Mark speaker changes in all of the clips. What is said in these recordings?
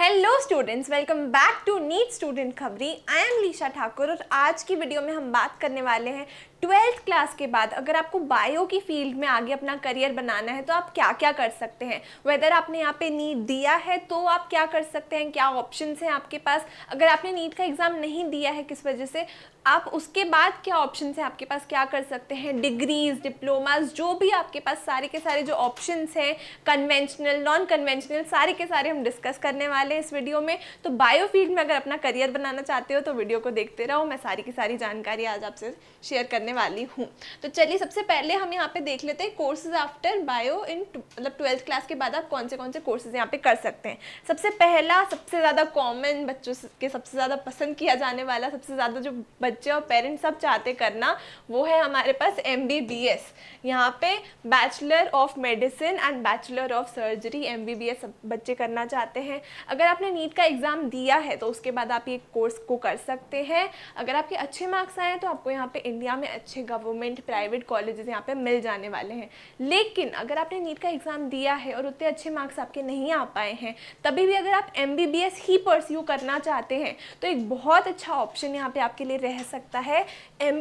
Speaker 1: Hello students welcome back to NEET student खबरी I M Lisha Thakur और आज की वीडियो में हम बात करने वाले हैं ट्वेल्थ क्लास के बाद अगर आपको बायो की फील्ड में आगे अपना करियर बनाना है तो आप क्या क्या कर सकते हैं वेदर आपने यहाँ पे नीट दिया है तो आप क्या कर सकते हैं क्या ऑप्शन हैं आपके पास अगर आपने नीट का एग्ज़ाम नहीं दिया है किस वजह से आप उसके बाद क्या ऑप्शन हैं आपके पास क्या कर सकते हैं डिग्रीज डिप्लोमाज जो भी आपके पास सारे के सारे जो ऑप्शन हैं कन्वेंशनल नॉन कन्वेंशनल सारे के सारे हम डिस्कस करने वाले हैं इस वीडियो में तो बायो फील्ड में अगर अपना करियर बनाना चाहते हो तो वीडियो को देखते रहो मैं सारी की सारी जानकारी आज आपसे शेयर करने करने वाली हूँ तो चलिए सबसे पहले हम यहाँ पे देख लेते हैं कोर्सेज आफ्टर बायो इन मतलब ट्वेल्थ क्लास के बाद आप कौन से कौन से कोर्सेज यहाँ पे कर सकते हैं सबसे पहला सबसे ज़्यादा कॉमन बच्चों के सबसे ज़्यादा पसंद किया जाने वाला सबसे ज़्यादा जो बच्चे और पेरेंट्स सब चाहते करना वो है हमारे पास एम बी बी एस यहाँ पे bachelor of medicine and bachelor of surgery M B B S बच्चे करना चाहते हैं अगर आपने नीट का एग्ज़ाम दिया है तो उसके बाद आप ये कोर्स को कर सकते हैं अगर आपके अच्छे मार्क्स आए हैं तो आपको यहाँ पे इंडिया में अच्छे गवर्नमेंट प्राइवेट कॉलेजेस यहाँ पे मिल जाने वाले हैं लेकिन अगर आपने नीट का एग्ज़ाम दिया है और उतने अच्छे मार्क्स आपके नहीं आ पाए हैं तभी भी अगर आप एम ही परस्यू करना चाहते हैं तो एक बहुत अच्छा ऑप्शन यहाँ पर आपके लिए रह सकता है एम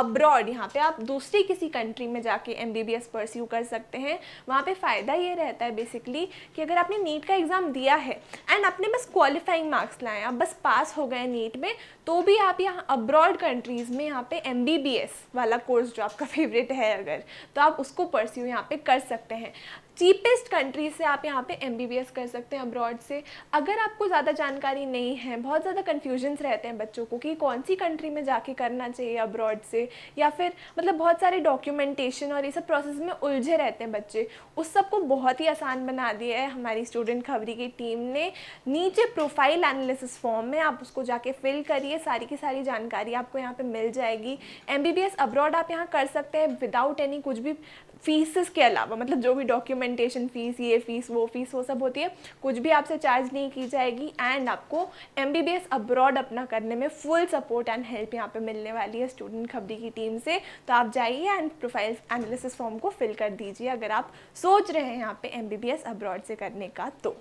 Speaker 1: अब्रॉड यहाँ पे आप दूसरी किसी कंट्री में जाके M B B S pursue कर सकते हैं वहाँ पे फ़ायदा ये रहता है बेसिकली कि अगर आपने नीट का एग्ज़ाम दिया है एंड आपने बस क्वालिफाइंग मार्क्स लाए आप बस पास हो गए नीट में तो भी आप यहाँ अब्रॉड कंट्रीज़ में यहाँ पे एम बी बी वाला कोर्स जो आपका फेवरेट है अगर तो आप उसको परस्यू यहाँ पे कर सकते हैं चीपेस्ट कंट्री से आप यहाँ पे एम कर सकते हैं अब्रॉड से अगर आपको ज़्यादा जानकारी नहीं है बहुत ज़्यादा कन्फ्यूजन्स रहते हैं बच्चों को कि कौन सी कंट्री में जाके करना चाहिए अब्रॉड से या फिर मतलब बहुत सारे डॉक्यूमेंटेशन और ये सब प्रोसेस में उलझे रहते हैं बच्चे उस सब को बहुत ही आसान बना दिया है हमारी स्टूडेंट खबरी की टीम ने नीचे प्रोफाइल एनालिसिस फॉर्म में आप उसको जाके फिल करिए सारी की सारी जानकारी आपको यहाँ पर मिल जाएगी एम अब्रॉड आप यहाँ कर सकते हैं विदाउट एनी कुछ भी फीसेस के अलावा मतलब जो भी डॉक्यूमेंटेशन फ़ीस ये फ़ीस वो फ़ीस वो सब होती है कुछ भी आपसे चार्ज नहीं की जाएगी एंड आपको M B B S abroad अपना करने में फुल सपोर्ट एंड हेल्प यहाँ पे मिलने वाली है स्टूडेंट खबरी की टीम से तो आप जाइए एंड प्रोफाइल एनालिसिस फॉर्म को फिल कर दीजिए अगर आप सोच रहे हैं यहाँ पे M B B S abroad से करने का तो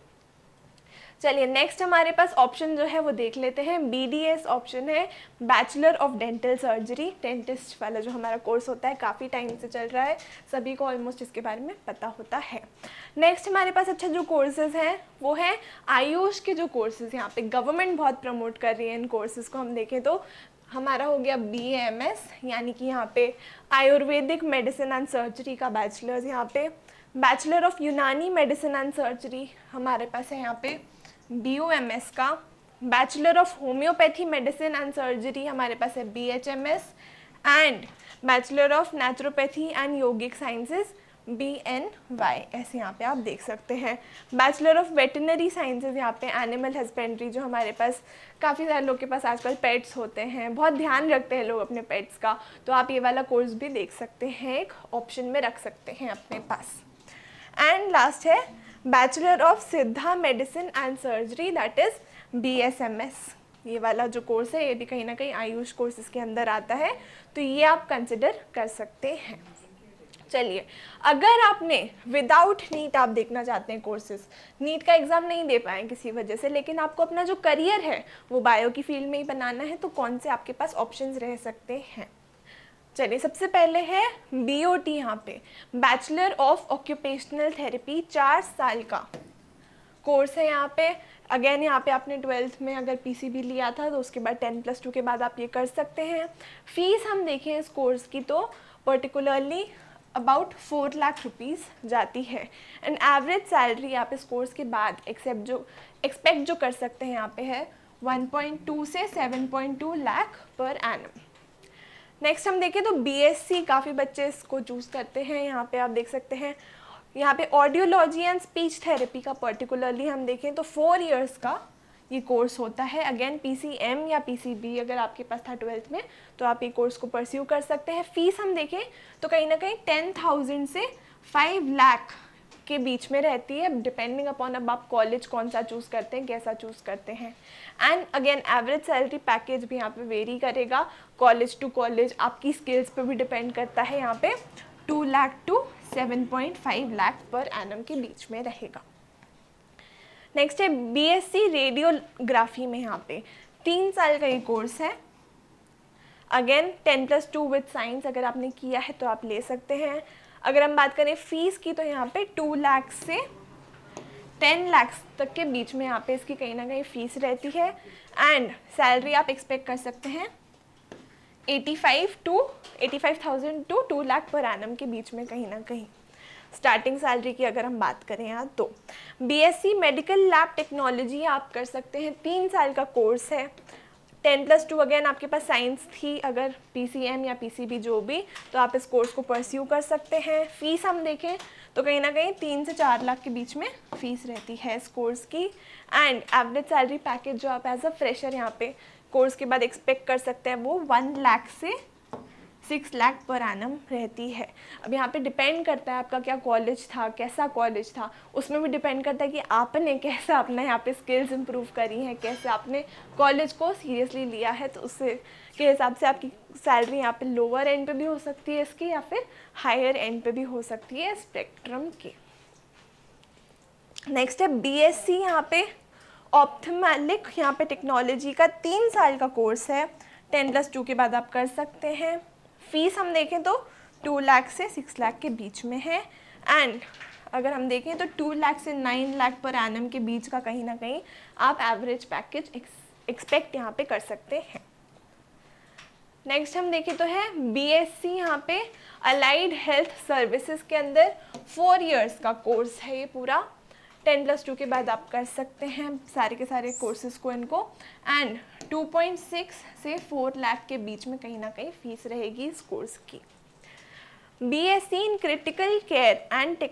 Speaker 1: चलिए नेक्स्ट हमारे पास ऑप्शन जो है वो देख लेते हैं बी ऑप्शन है bachelor of dental surgery dentist वाला जो हमारा कोर्स होता है काफ़ी टाइम से चल रहा है सभी को ऑलमोस्ट इसके बारे में पता होता है नेक्स्ट हमारे पास अच्छा जो कोर्सेज हैं वो है आयुष के जो कोर्सेज यहाँ पे गवर्नमेंट बहुत प्रमोट कर रही है इन कोर्सेज को हम देखें तो हमारा हो गया बी एम एस यानी कि यहाँ पे आयुर्वेदिक मेडिसिन एंड सर्जरी का बैचलर्स यहाँ पे bachelor of Unani medicine and surgery हमारे पास है यहाँ पे बी एम एस का bachelor of homeopathy medicine and surgery हमारे पास है B H M S and bachelor of naturopathy and yogic sciences B N Y ऐसे यहाँ पे आप देख सकते हैं बैचलर ऑफ वेटनरी साइंसेज यहाँ पे एनिमल हस्बेंड्री जो हमारे पास काफ़ी सारे लोग के पास आजकल पेट्स होते हैं बहुत ध्यान रखते हैं लोग अपने पेट्स का तो आप ये वाला कोर्स भी देख सकते हैं एक ऑप्शन में रख सकते हैं अपने पास एंड लास्ट है bachelor of Siddha medicine and surgery that is B S M S ये वाला जो कोर्स है ये भी कहीं ना कहीं आयुष कोर्स इसके अंदर आता है तो ये आप कंसिडर कर सकते हैं चलिए अगर आपने विदाउट नीट आप देखना चाहते हैं कोर्सेज नीट का एग्ज़ाम नहीं दे पाए किसी वजह से लेकिन आपको अपना जो करियर है वो बायो की फील्ड में ही बनाना है तो कौन से आपके पास ऑप्शंस रह सकते हैं चलिए सबसे पहले है बी ओ टी यहाँ पे बैचलर ऑफ ऑक्यूपेशनल थेरेपी चार साल का कोर्स है यहाँ पे अगेन यहाँ पे आपने ट्वेल्थ में अगर पीसीबी लिया था तो उसके बाद टेन प्लस टू के बाद आप ये कर सकते हैं फीस हम देखें इस कोर्स की तो particularly about four lakh rupees जाती है एंड एवरेज सैलरी आप इस कोर्स के बाद एक्सेप्ट जो एक्सपेक्ट जो कर सकते हैं यहाँ पे है 1.2 से 7.2 लाख पर एनम नेक्स्ट हम देखें तो बीएससी काफ़ी बच्चे इसको चूज़ करते हैं यहाँ पे आप देख सकते हैं यहाँ पे ऑडियोलॉजी एंड स्पीच थेरेपी का पर्टिकुलरली हम देखें तो फोर इयर्स का ये कोर्स होता है अगेन पीसीएम या पीसीबी अगर आपके पास था ट्वेल्थ में तो आप ये कोर्स को परस्यू कर सकते हैं फ़ीस हम देखें तो कहीं ना कहीं टेन थाउजेंड से फाइव लाख के बीच में रहती है डिपेंडिंग अपॉन अब आप कॉलेज कौन सा चूज़ करते हैं कैसा चूज़ करते हैं and again average salary package भी यहाँ पे वेरी करेगा कॉलेज टू कॉलेज आपकी स्किल्स पे भी डिपेंड करता है यहाँ पे two lakh to seven point five lakh per annum के बीच में रहेगा नेक्स्ट है बीएससी रेडियोग्राफी में यहाँ पे तीन साल का ये कोर्स है again ten plus two with science अगर आपने किया है तो आप ले सकते हैं अगर हम बात करें फ़ीस की तो यहाँ पे टू लाख से टेन लैक्स तक के बीच में यहाँ पे इसकी कहीं ना कहीं फ़ीस रहती है एंड सैलरी आप एक्सपेक्ट कर सकते हैं eighty five to eighty five thousand to two lakh per annum के बीच में कहीं ना कहीं स्टार्टिंग सैलरी की अगर हम बात करें यहाँ तो बी मेडिकल लैब टेक्नोलॉजी आप कर सकते हैं तीन साल का कोर्स है टेन प्लस टू अगेन आपके पास साइंस थी अगर पीसीएम या पीसीबी जो भी तो आप इस कोर्स को परस्यू कर सकते हैं फ़ीस हम देखें तो कहीं ना कहीं तीन से चार लाख के बीच में फ़ीस रहती है इस कोर्स की एंड एवरेज सैलरी पैकेज जो आप एज अ फ्रेशर यहाँ पे कोर्स के बाद एक्सपेक्ट कर सकते हैं वो वन लाख से सिक्स लाख पर एनम रहती है अब यहाँ पे डिपेंड करता है आपका क्या कॉलेज था कैसा कॉलेज था उसमें भी डिपेंड करता है कि आपने कैसा अपना यहाँ पे स्किल्स इंप्रूव करी हैं कैसे आपने कॉलेज को सीरियसली लिया है तो उससे के हिसाब से आपकी सैलरी यहाँ पे लोअर एंड पे भी हो सकती है इसकी या फिर हायर एंड पे भी हो सकती है स्पेक्ट्रम की नेक्स्ट है बी एस सी यहाँ पे ऑप्थमैलिक यहाँ पे टेक्नोलॉजी का तीन साल का कोर्स है टेन प्लस टू के बाद आप कर सकते हैं फ़ीस हम देखें तो टू लाख से सिक्स लाख के बीच में है एंड अगर हम देखें तो टू लाख से नाइन लाख पर एनम के बीच का कहीं ना कहीं आप एवरेज पैकेज एक्सपेक्ट यहाँ पे कर सकते हैं नेक्स्ट हम देखें तो है बीएससी यहाँ पे अलाइड हेल्थ सर्विसेज के अंदर फोर इयर्स का कोर्स है ये पूरा टेन प्लस टू के बाद आप कर सकते हैं सारे के सारे कोर्सेज को इनको एंड 2.6 से 4 लाख के बीच में कहीं ना कहीं फीस रहेगी इस कोर्स की B S C in critical care and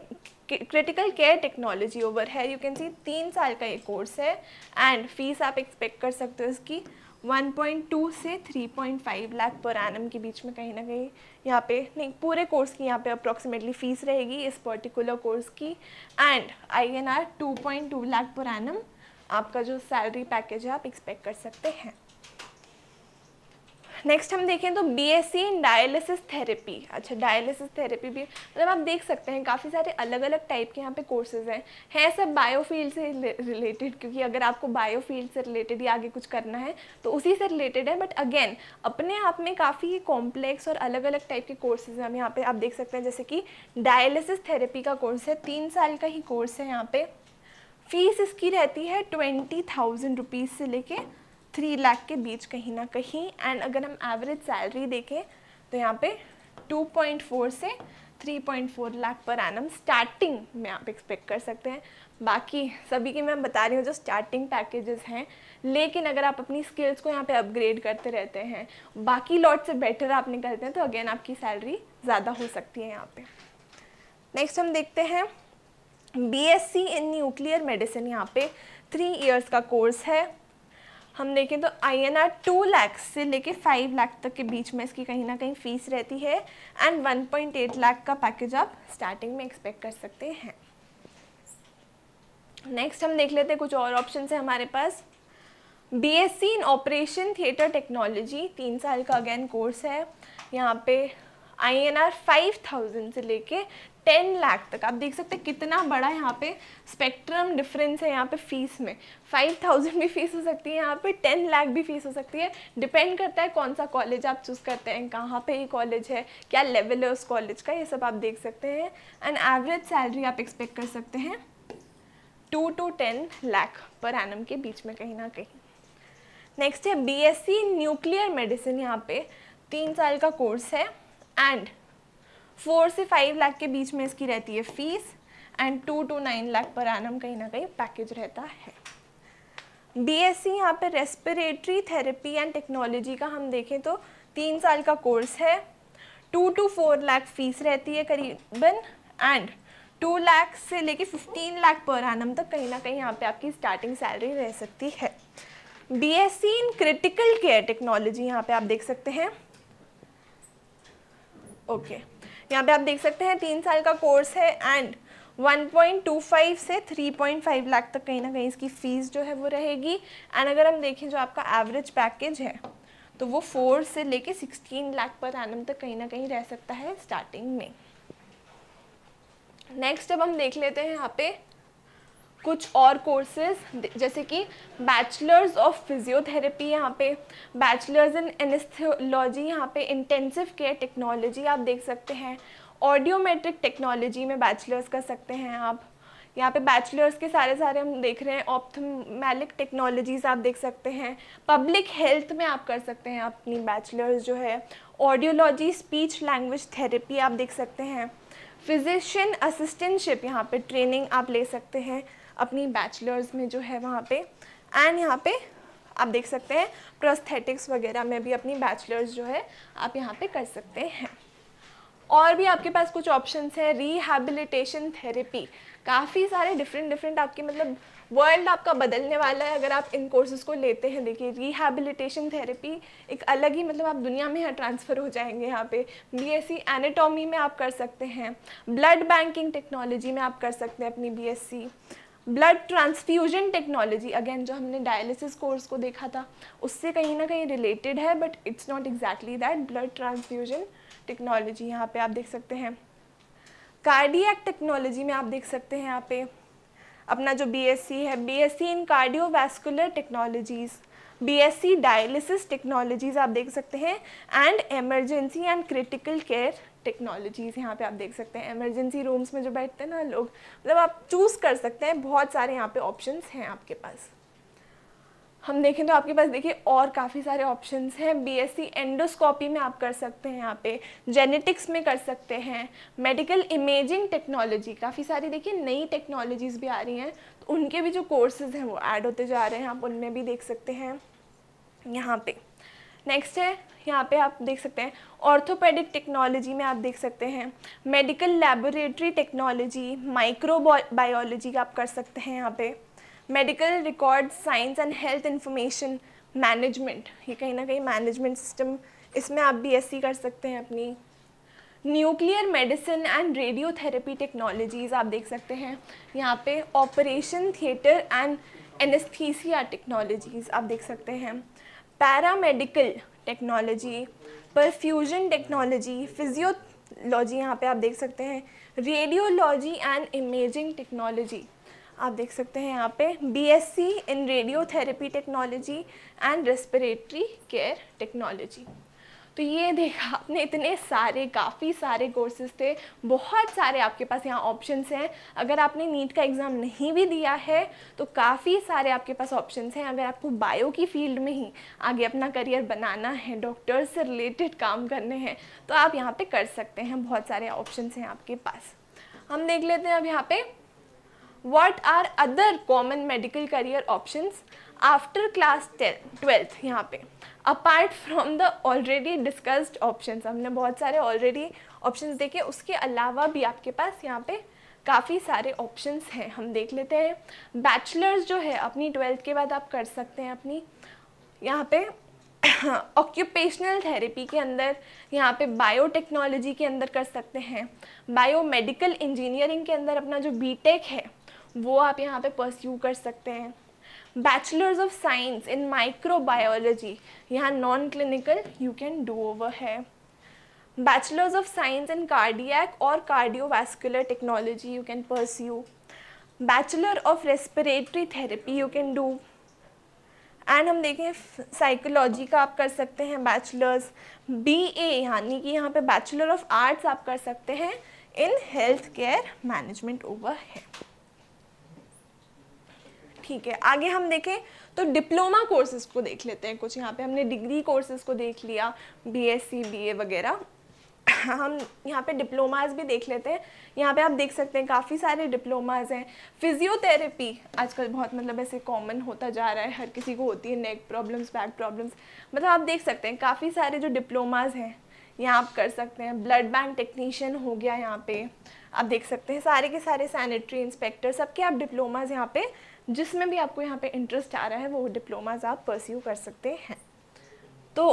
Speaker 1: critical care technology over here you can see तीन साल का ये कोर्स है एंड फीस आप एक्सपेक्ट कर सकते हो इसकी 1.2 से 3.5 लाख पर एनम के बीच में कहीं ना कहीं यहाँ पे नहीं पूरे कोर्स की यहाँ पे अप्रॉक्सीमेटली फ़ीस रहेगी इस पर्टिकुलर कोर्स की and I N R two lakh per annum आपका जो सैलरी पैकेज है आप एक्सपेक्ट कर सकते हैं नेक्स्ट हम देखें तो B S C in dialysis therapy अच्छा डायलिसिस थेरेपी भी मतलब आप देख सकते हैं काफ़ी सारे अलग अलग टाइप के यहाँ पे कोर्सेज हैं हैं सब बायोफील्ड से रिलेटेड क्योंकि अगर आपको बायोफील्ड से रिलेटेड या आगे कुछ करना है तो उसी से रिलेटेड है बट अगेन अपने आप में काफ़ी कॉम्प्लेक्स और अलग अलग टाइप के कोर्सेज हैं हम यहाँ पर आप देख सकते हैं जैसे कि डायलिसिस थेरेपी का कोर्स है तीन साल का ही कोर्स है यहाँ पर फीस इसकी रहती है ट्वेंटी थाउजेंड रुपीज़ से लेके थ्री लाख के बीच कहीं ना कहीं एंड अगर हम एवरेज सैलरी देखें तो यहाँ पे 2.4 से 3.4 लाख पर एनम स्टार्टिंग में आप एक्सपेक्ट कर सकते हैं बाकी सभी की मैं बता रही हूँ जो स्टार्टिंग पैकेजेस हैं लेकिन अगर आप अपनी स्किल्स को यहाँ पे अपग्रेड करते रहते हैं बाकी लॉट से बेटर आप निकलते हैं तो अगेन आपकी सैलरी ज़्यादा हो सकती है यहाँ पे नेक्स्ट हम देखते हैं बीएससी इन न्यूक्लियर मेडिसिन यहाँ पे थ्री इयर्स का कोर्स है हम देखें तो I N R two lakh से लेके फाइव लाख तक के बीच में इसकी कहीं ना कहीं फ़ीस रहती है and one point eight lakh का पैकेज आप स्टार्टिंग में एक्सपेक्ट कर सकते हैं नेक्स्ट हम देख लेते हैं कुछ और ऑप्शन है हमारे पास B S C in operation theatre technology तीन साल का अगेन कोर्स है यहाँ पे I N R five thousand से लेके टेन लाख तक आप देख सकते हैं कितना बड़ा यहाँ पे स्पेक्ट्रम डिफरेंस है यहाँ पे फीस में फाइव थाउजेंड भी फीस हो सकती है यहाँ पे टेन लाख भी फीस हो सकती है डिपेंड करता है कौन सा कॉलेज आप चूज़ करते हैं कहाँ पे ये कॉलेज है क्या लेवल है उस कॉलेज का ये सब आप देख सकते हैं एंड एवरेज सैलरी आप एक्सपेक्ट कर सकते हैं to to ten lakh per annum के बीच में कहीं ना कहीं नेक्स्ट है बी न्यूक्लियर मेडिसिन यहाँ पे तीन साल का कोर्स है एंड फोर से फाइव लाख के बीच में इसकी रहती है fees and two to nine lakh per annum कहीं ना कहीं पैकेज रहता है बीएससी यहाँ पे रेस्पिरेटरी थेरेपी एंड टेक्नोलॉजी का हम देखें तो तीन साल का कोर्स है two to four lakh fees रहती है करीबन एंड टू लाख से लेके फिफ्टीन लाख पर आनम तक कहीं ना कहीं यहाँ पे आपकी स्टार्टिंग सैलरी रह सकती है BSc in critical care technology यहाँ पे आप देख सकते हैं ओके okay. यहाँ पे आप देख सकते हैं तीन साल का कोर्स है एंड 1.25 से 3.5 लाख तक कहीं ना कहीं इसकी फ़ीस जो है वो रहेगी एंड अगर हम देखें जो आपका एवरेज पैकेज है तो वो फोर से लेके 16 लाख पर एनम तक कहीं ना कहीं रह सकता है स्टार्टिंग में नेक्स्ट अब हम देख लेते हैं यहाँ पे कुछ और कोर्सेज जैसे कि बैचलर्स ऑफ फिजियोथेरेपी यहाँ पे बैचलर्स इन एनेस्थोलॉजी यहाँ पे इंटेंसिव केयर टेक्नोलॉजी आप देख सकते हैं ऑडियोमेट्रिक टेक्नोलॉजी में बैचलर्स कर सकते हैं आप यहाँ पे बैचलर्स के सारे सारे हम देख रहे हैं ऑप्थमेलिक टेक्नोलॉजीज़ आप देख सकते हैं पब्लिक हेल्थ में आप कर सकते हैं अपनी बैचलर्स जो है ऑडियोलॉजी स्पीच लैंग्वेज थेरेपी आप देख सकते हैं फिजिशियन असिस्टेंटशिप यहाँ पे ट्रेनिंग आप ले सकते हैं अपनी बैचलर्स में जो है वहाँ पे एंड यहाँ पे आप देख सकते हैं प्रोस्थेटिक्स वगैरह में भी अपनी बैचलर्स जो है आप यहाँ पे कर सकते हैं और भी आपके पास कुछ ऑप्शंस हैं रिहेबिलिटेशन थेरेपी काफ़ी सारे डिफरेंट डिफरेंट आपके मतलब वर्ल्ड आपका बदलने वाला है अगर आप इन कोर्सेज़ को लेते हैं देखिए रिहेबिलिटेशन थेरेपी एक अलग ही मतलब आप दुनिया में यहाँ ट्रांसफ़र हो जाएंगे यहाँ पे बीएससी एनाटॉमी में आप कर सकते हैं ब्लड बैंकिंग टेक्नोलॉजी में आप कर सकते हैं अपनी BSc blood transfusion technology again जो हमने डायलिसिस कोर्स को देखा था उससे कहीं ना कहीं रिलेटेड है but it's not exactly that blood transfusion technology यहाँ पे आप देख सकते हैं कार्डियक टेक्नोलॉजी में आप देख सकते हैं यहाँ पे अपना जो बीएससी है BSc in cardiovascular technologies BSc dialysis technologies आप देख सकते हैं and emergency and critical care technologies यहाँ पे आप देख सकते हैं इमरजेंसी रूम्स में जो बैठते हैं ना लोग मतलब आप चूज़ कर सकते हैं बहुत सारे यहाँ पे ऑप्शंस हैं आपके पास हम देखें तो आपके पास देखिए और काफ़ी सारे ऑप्शंस हैं बीएससी एंडोस्कोपी में आप कर सकते हैं यहाँ पे जेनेटिक्स में कर सकते हैं मेडिकल इमेजिंग टेक्नोलॉजी काफ़ी सारी देखिए नई टेक्नोलॉजीज़ भी आ रही हैं तो उनके भी जो कोर्सेज हैं वो ऐड होते जा रहे हैं आप उनमें भी देख सकते हैं यहाँ पे नेक्स्ट है यहाँ पे आप देख सकते हैं ऑर्थोपेडिक टेक्नोलॉजी में आप देख सकते हैं medical laboratory technology microbiology आप कर सकते हैं यहाँ पे medical record science and health information management ये कहीं ना कहीं मैनेजमेंट सिस्टम इसमें आप बीएससी कर सकते हैं अपनी nuclear medicine and radiotherapy technologies आप देख सकते हैं यहाँ पे operation theatre and anaesthesia technologies आप देख सकते हैं paramedical technology perfusion technology physiology यहाँ पे आप देख सकते हैं रेडियोलॉजी एंड इमेजिंग टेक्नोलॉजी आप देख सकते हैं यहाँ पे BSc in radiotherapy technology and respiratory care technology तो ये देखा आपने इतने सारे काफ़ी सारे कोर्सेज थे बहुत सारे आपके पास यहाँ ऑप्शंस हैं अगर आपने नीट का एग्ज़ाम नहीं भी दिया है तो काफ़ी सारे आपके पास ऑप्शंस हैं अगर आपको बायो की फील्ड में ही आगे अपना करियर बनाना है डॉक्टर्स से रिलेटेड काम करने हैं तो आप यहाँ पर कर सकते हैं बहुत सारे ऑप्शन हैं आपके पास हम देख लेते हैं अब यहाँ पे what are other common medical career options after class twelfth यहाँ पे apart from the already discussed option हमने बहुत सारे ऑलरेडी ऑप्शंस देखे उसके अलावा भी आपके पास यहाँ पे काफ़ी सारे ऑप्शंस हैं हम देख लेते हैं बैचलर्स जो है अपनी ट्वेल्थ के बाद आप कर सकते हैं अपनी यहाँ पे ऑक्यूपेशनल थेरेपी के अंदर यहाँ पे बायोटेक्नोलॉजी के अंदर कर सकते हैं बायोमेडिकल इंजीनियरिंग के अंदर अपना जो बीटेक है वो आप यहाँ पे परस्यू कर सकते हैं bachelors of science in microbiology यहाँ non clinical you can do over here bachelors of science in cardiac और cardiovascular technology you can pursue bachelor of respiratory therapy you can do and हम देखें psychology का आप कर सकते हैं bachelors B ए यानी कि यहाँ पे बैचलर ऑफ आर्ट्स आप कर सकते हैं in health care management over here ठीक है आगे हम देखें तो डिप्लोमा कोर्सेज को देख लेते हैं कुछ यहाँ पे हमने डिग्री कोर्सेज को देख लिया बीएससी बीए वगैरह हम यहाँ पे डिप्लोमाज भी देख लेते हैं यहाँ पे आप देख सकते हैं काफ़ी सारे डिप्लोमाज हैं फिजियोथेरेपी आजकल बहुत मतलब ऐसे कॉमन होता जा रहा है हर किसी को होती है नेक प्रॉब्लम्स बैक प्रॉब्लम्स मतलब आप देख सकते हैं काफ़ी सारे जो डिप्लोमाज हैं यहाँ आप कर सकते हैं ब्लड बैंक टेक्नीशियन हो गया यहाँ पे आप देख सकते हैं सारे के सारे सैनिटरी इंस्पेक्टर सबके आप डिप्लोमाज यहाँ पे जिसमें भी आपको यहाँ पे इंटरेस्ट आ रहा है वो डिप्लोमाज आप परस्यू कर सकते हैं तो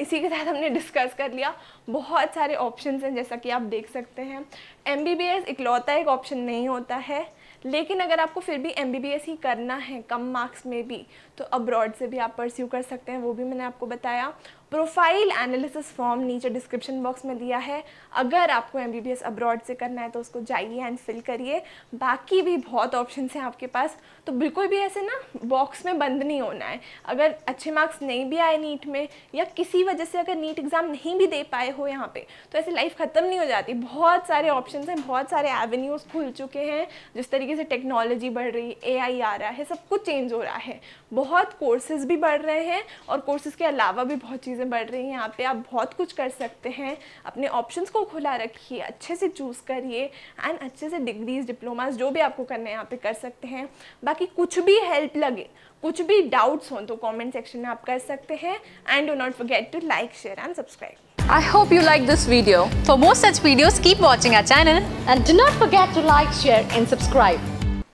Speaker 1: इसी के साथ हमने डिस्कस कर लिया बहुत सारे ऑप्शंस हैं जैसा कि आप देख सकते हैं एम बी बी एस इकलौता एक ऑप्शन नहीं होता है लेकिन अगर आपको फिर भी एम बी बी एस ही करना है कम मार्क्स में भी तो अब्रॉड से भी आप परस्यू कर सकते हैं वो भी मैंने आपको बताया प्रोफाइल एनालिसिस फॉर्म नीचे डिस्क्रिप्शन बॉक्स में दिया है अगर आपको एम बी अब्रॉड से करना है तो उसको जाइए एंड फिल करिए बाकी भी बहुत ऑप्शन हैं आपके पास तो बिल्कुल भी ऐसे ना बॉक्स में बंद नहीं होना है अगर अच्छे मार्क्स नहीं भी आए नीट में या किसी वजह से अगर नीट एग्ज़ाम नहीं भी दे पाए हो यहाँ पर तो ऐसे लाइफ ख़त्म नहीं हो जाती बहुत सारे ऑप्शन हैं बहुत सारे एवेन्यूज़ खुल चुके हैं जिस तरीके से टेक्नोलॉजी बढ़ रही ए आई आ रहा है सब कुछ चेंज हो रहा है बहुत कोर्सेज़ भी बढ़ रहे हैं और कोर्सेज़ के अलावा भी बहुत चीज़ चीज़ें बढ़ रही हैं यहाँ पे आप बहुत कुछ कर सकते हैं अपने ऑप्शंस को खुला रखिए अच्छे से चूज़ करिए एंड अच्छे से डिग्रीज डिप्लोमास जो भी आपको करना है यहाँ पे कर सकते हैं बाकी कुछ भी हेल्प लगे कुछ भी डाउट्स हों तो कमेंट सेक्शन में आप कर सकते हैं and do not forget to like share and subscribe I hope you like this video. For more such videos, keep watching our channel and do not forget to like, share and subscribe.